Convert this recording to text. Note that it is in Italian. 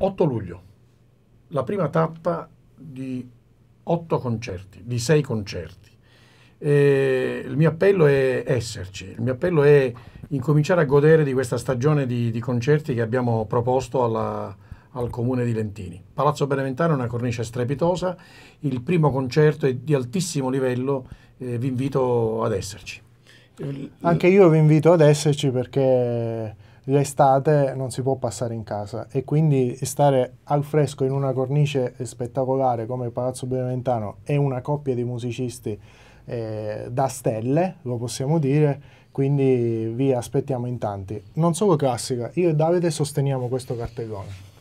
8 luglio, la prima tappa di 8 concerti, di 6 concerti. E il mio appello è esserci, il mio appello è incominciare a godere di questa stagione di, di concerti che abbiamo proposto alla, al comune di Lentini. Palazzo Beneventano è una cornice strepitosa, il primo concerto è di altissimo livello, eh, vi invito ad esserci. Anche io vi invito ad esserci perché l'estate non si può passare in casa e quindi stare al fresco in una cornice spettacolare come Palazzo Beneventano e una coppia di musicisti eh, da stelle, lo possiamo dire, quindi vi aspettiamo in tanti. Non solo classica, io e Davide sosteniamo questo cartellone.